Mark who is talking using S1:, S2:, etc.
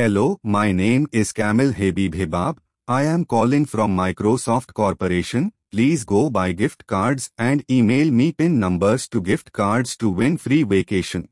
S1: Hello, my name is Kamil Habib Hibab. I am calling from Microsoft Corporation. Please go buy gift cards and email me PIN numbers to gift cards to win free vacation.